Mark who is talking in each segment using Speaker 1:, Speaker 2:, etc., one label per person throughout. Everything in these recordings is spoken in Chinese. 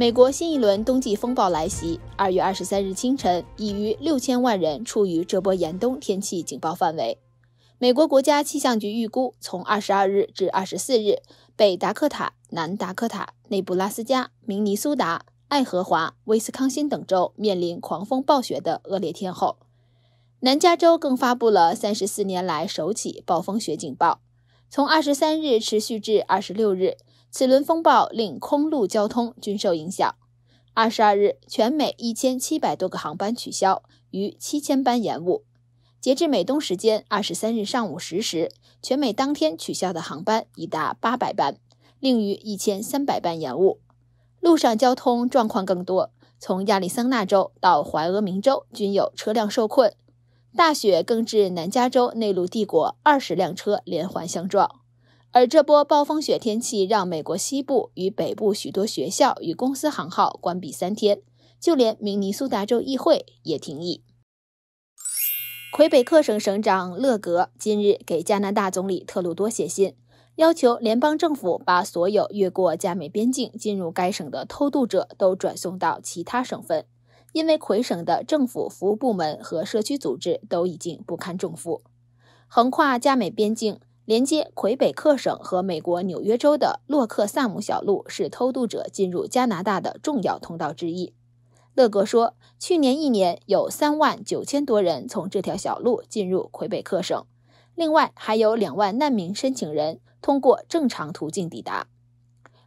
Speaker 1: 美国新一轮冬季风暴来袭。二月二十三日清晨，已逾六千万人处于这波严冬天气警报范围。美国国家气象局预估，从二十二日至二十四日，北达科塔、南达科塔、内布拉斯加、明尼苏达、爱荷华、威斯康辛等州面临狂风暴雪的恶劣天候。南加州更发布了三十四年来首起暴风雪警报，从二十三日持续至二十六日。此轮风暴令空路交通均受影响。二十二日，全美一千七百多个航班取消，逾七千班延误。截至美东时间二十三日上午十时，全美当天取消的航班已达八百班，另逾一千三百班延误。路上交通状况更多，从亚利桑那州到怀俄明州均有车辆受困。大雪更致南加州内陆帝国二十辆车连环相撞。而这波暴风雪天气让美国西部与北部许多学校与公司航号关闭三天，就连明尼苏达州议会也停议。魁北克省省长勒格今日给加拿大总理特鲁多写信，要求联邦政府把所有越过加美边境进入该省的偷渡者都转送到其他省份，因为魁省的政府服务部门和社区组织都已经不堪重负，横跨加美边境。连接魁北克省和美国纽约州的洛克萨姆小路是偷渡者进入加拿大的重要通道之一。乐哥说，去年一年有三万九千多人从这条小路进入魁北克省，另外还有两万难民申请人通过正常途径抵达。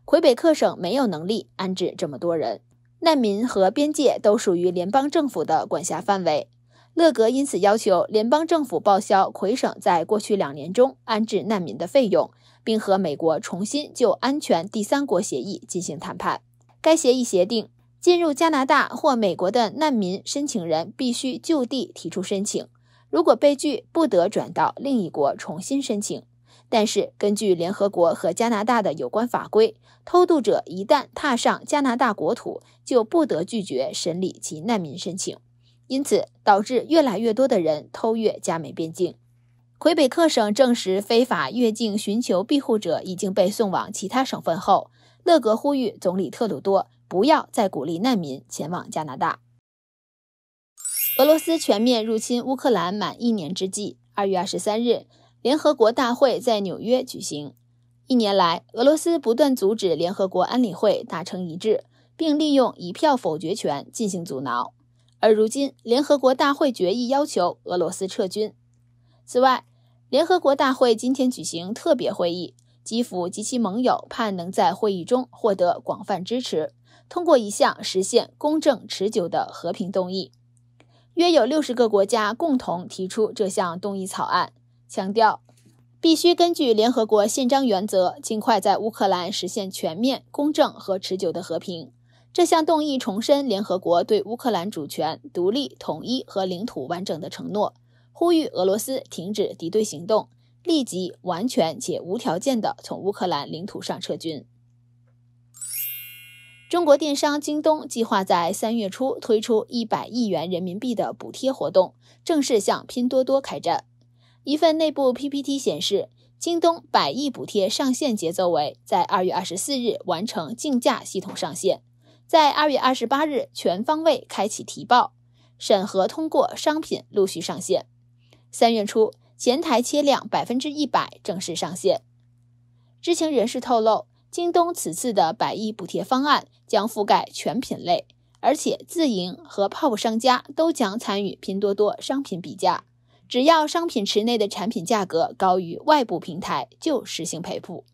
Speaker 1: 魁北克省没有能力安置这么多人，难民和边界都属于联邦政府的管辖范围。乐格因此要求联邦政府报销魁省在过去两年中安置难民的费用，并和美国重新就安全第三国协议进行谈判。该协议协定，进入加拿大或美国的难民申请人必须就地提出申请，如果被拒，不得转到另一国重新申请。但是，根据联合国和加拿大的有关法规，偷渡者一旦踏上加拿大国土，就不得拒绝审理其难民申请。因此，导致越来越多的人偷越加美边境。魁北克省证实非法越境寻求庇护者已经被送往其他省份后，勒格呼吁总理特鲁多不要再鼓励难民前往加拿大。俄罗斯全面入侵乌克兰满一年之际，二月二十三日，联合国大会在纽约举行。一年来，俄罗斯不断阻止联合国安理会达成一致，并利用一票否决权进行阻挠。而如今，联合国大会决议要求俄罗斯撤军。此外，联合国大会今天举行特别会议，基辅及其盟友盼能在会议中获得广泛支持，通过一项实现公正、持久的和平动议。约有六十个国家共同提出这项动议草案，强调必须根据联合国宪章原则，尽快在乌克兰实现全面、公正和持久的和平。这项动议重申联合国对乌克兰主权、独立、统一和领土完整的承诺，呼吁俄罗斯停止敌对行动，立即、完全且无条件地从乌克兰领土上撤军。中国电商京东计划在三月初推出一百亿元人民币的补贴活动，正式向拼多多开战。一份内部 PPT 显示，京东百亿补贴上线节奏为在二月二十四日完成竞价系统上线。在二月二十八日全方位开启提报审核，通过商品陆续上线。三月初，前台切量百分之一百正式上线。知情人士透露，京东此次的百亿补贴方案将覆盖全品类，而且自营和 POP 商家都将参与拼多多商品比价。只要商品池内的产品价格高于外部平台，就实行赔付。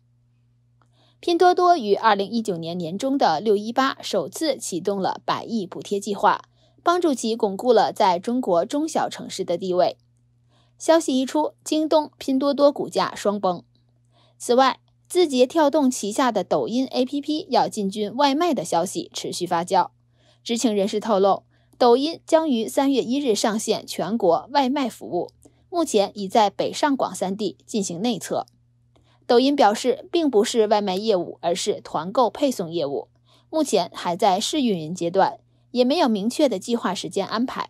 Speaker 1: 拼多多于二零一九年年中的六一八首次启动了百亿补贴计划，帮助其巩固了在中国中小城市的地位。消息一出，京东、拼多多股价双崩。此外，字节跳动旗下的抖音 APP 要进军外卖的消息持续发酵。知情人士透露，抖音将于三月一日上线全国外卖服务，目前已在北上广三地进行内测。抖音表示，并不是外卖业务，而是团购配送业务，目前还在试运营阶段，也没有明确的计划时间安排。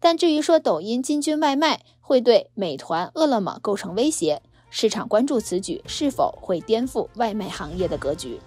Speaker 1: 但至于说抖音进军外卖会对美团、饿了么构成威胁，市场关注此举是否会颠覆外卖行业的格局。